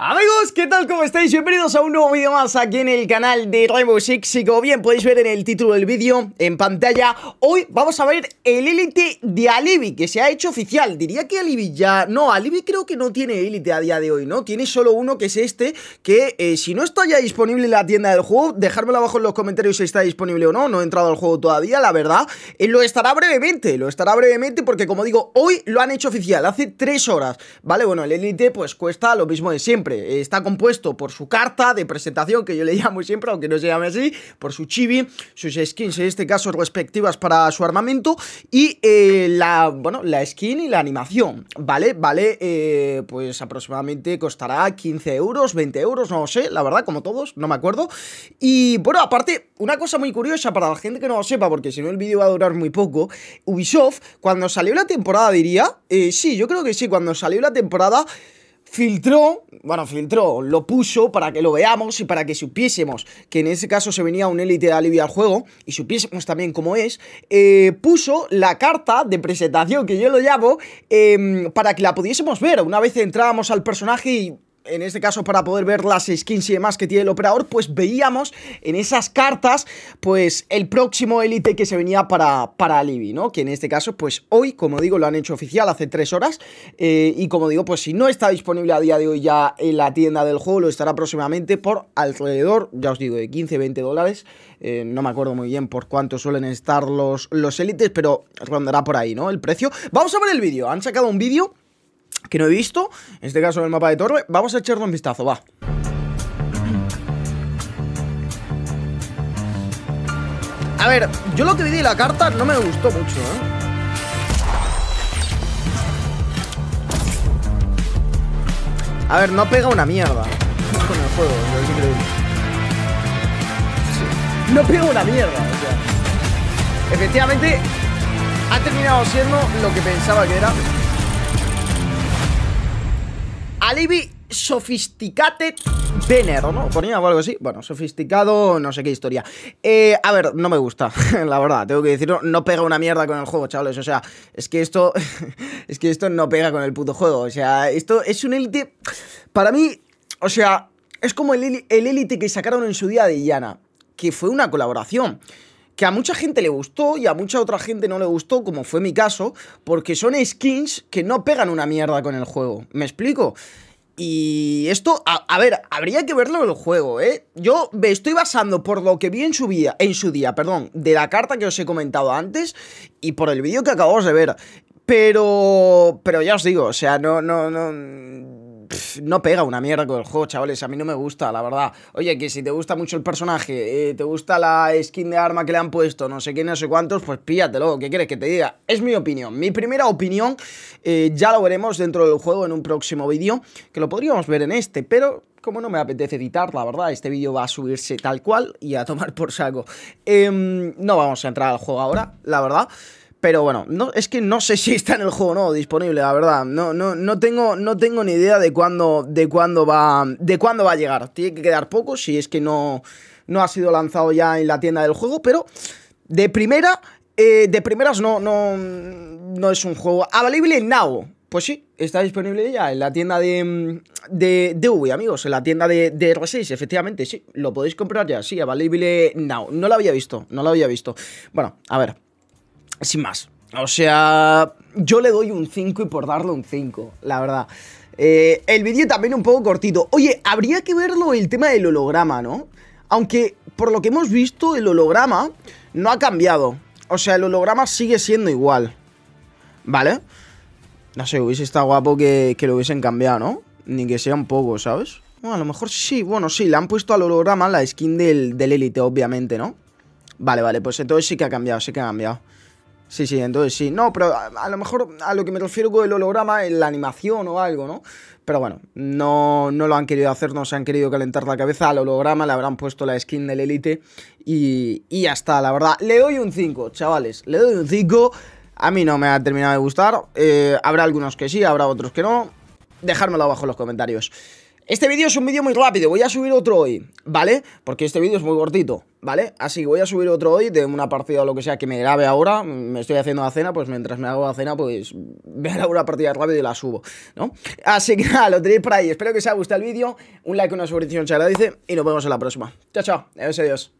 Amigos, ¿qué tal? ¿Cómo estáis? Bienvenidos a un nuevo vídeo más aquí en el canal de Rainbow Six Y como bien podéis ver en el título del vídeo, en pantalla Hoy vamos a ver el élite de Alibi, que se ha hecho oficial Diría que Alibi ya... No, Alibi creo que no tiene élite a día de hoy, ¿no? Tiene solo uno, que es este Que eh, si no está ya disponible en la tienda del juego Dejármelo abajo en los comentarios si está disponible o no No he entrado al juego todavía, la verdad eh, Lo estará brevemente, lo estará brevemente Porque como digo, hoy lo han hecho oficial, hace tres horas ¿Vale? Bueno, el élite pues cuesta lo mismo de siempre eh, está compuesto por su carta de presentación, que yo le llamo siempre, aunque no se llame así, por su chibi, sus skins, en este caso respectivas para su armamento, y eh, la, bueno, la skin y la animación, ¿vale? Vale, eh, pues aproximadamente costará 15 euros, 20 euros, no lo sé, la verdad, como todos, no me acuerdo. Y bueno, aparte, una cosa muy curiosa para la gente que no lo sepa, porque si no el vídeo va a durar muy poco, Ubisoft, cuando salió la temporada, diría, sí, yo creo que sí, cuando salió la temporada filtró, bueno, filtró, lo puso para que lo veamos y para que supiésemos que en ese caso se venía un élite de alivio al juego y supiésemos también cómo es, eh, puso la carta de presentación, que yo lo llamo, em, para que la pudiésemos ver una vez entrábamos al personaje y en este caso para poder ver las skins y demás que tiene el operador, pues veíamos en esas cartas, pues el próximo élite que se venía para, para Libby, ¿no? Que en este caso, pues hoy, como digo, lo han hecho oficial hace tres horas, eh, y como digo, pues si no está disponible a día de hoy ya en la tienda del juego, lo estará próximamente por alrededor, ya os digo, de 15, 20 dólares, eh, no me acuerdo muy bien por cuánto suelen estar los, los élites, pero rondará por ahí, ¿no? El precio. Vamos a ver el vídeo, han sacado un vídeo que no he visto, en este caso el mapa de torre, vamos a echarle un vistazo, va. A ver, yo lo que vi de la carta no me gustó mucho, ¿eh? A ver, no pega una mierda con el increíble. No pega una mierda, o sea. Efectivamente, ha terminado siendo lo que pensaba que era. Alibi Sophisticated Dinner, ¿no? Ponía o algo así. Bueno, sofisticado, no sé qué historia. Eh, a ver, no me gusta, la verdad, tengo que decirlo. No pega una mierda con el juego, chavales. O sea, es que esto. es que esto no pega con el puto juego. O sea, esto es un élite... Para mí, o sea, es como el, élite que sacaron en su día de Yana, que fue una colaboración que a mucha gente le gustó y a mucha otra gente no le gustó, como fue mi caso, porque son skins que no pegan una mierda con el juego. ¿Me explico? Y esto, a, ver, habría que verlo en el juego, ¿eh? Yo me estoy basando por lo que vi en su, día, en su día, perdón, de la carta que os he comentado antes y por el vídeo que acabamos de ver. Pero, pero ya os digo, o sea, no, no, no no pega una mierda con el juego, chavales. A mí no me gusta, la verdad. Oye, que si te gusta mucho el personaje, eh, te gusta la skin de arma que le han puesto, no sé qué, no sé cuántos, pues lo ¿Qué quieres que te diga? Es mi opinión. Mi primera opinión eh, ya lo veremos dentro del juego en un próximo vídeo, que lo podríamos ver en este, pero como no me apetece editar, la verdad, este vídeo va a subirse tal cual y a tomar por saco. Em, no vamos a entrar al juego ahora, la verdad. Pero bueno, no, es que no sé si está en el juego o no disponible, la verdad. No, no, no, tengo, no tengo ni idea de cuándo, de cuándo va. de cuándo va a llegar. Tiene que quedar poco, si es que no, no ha sido lanzado ya en la tienda del juego, pero de primera. Eh, de primeras no, no, no es un juego. Available now. Pues sí, está disponible ya en la tienda de, de, Ubi, amigos, en la tienda de, R6, efectivamente, sí, lo podéis comprar ya, sí, available now. No lo había visto, no lo había visto. Bueno, a ver, sin más. O sea, yo le doy un 5 y por darle un 5, la verdad. Eh, el vídeo también un poco cortito. Oye, habría que verlo el tema del holograma, ¿no? Aunque, por lo que hemos visto, el holograma no ha cambiado. O sea, el holograma sigue siendo igual. ¿Vale? No sé, hubiese estado guapo que, lo hubiesen cambiado, ¿no? Ni que sea un poco, ¿sabes? a lo mejor sí, bueno, sí, le han puesto al holograma la skin del élite, obviamente, ¿no? Vale, vale, pues entonces sí que ha cambiado, sí que ha cambiado. Sí, sí, entonces sí. No, pero a, lo mejor a lo que me refiero con el holograma en la animación o algo, ¿no? Pero bueno, no, no lo han querido hacer, no se han querido calentar la cabeza al holograma, le habrán puesto la skin del Elite y, y ya está, la verdad. Le doy un 5, chavales, le doy un 5. A mí no me ha terminado de gustar. Eh, habrá algunos que sí, habrá otros que no. Dejármelo abajo en los comentarios. Este vídeo es un vídeo muy rápido, voy a subir otro hoy, ¿vale? Porque este vídeo es muy cortito, ¿vale? Así que voy a subir otro hoy de una partida o lo que sea que me grabe ahora, me estoy haciendo la cena, pues mientras me hago la cena, pues me alguna una partida rápida y la subo, ¿no? Así que nada, lo tenéis por ahí, espero que os haya gustado el vídeo, un like, una suscripción se dice. y nos vemos en la próxima. Chao, chao, adiós, adiós.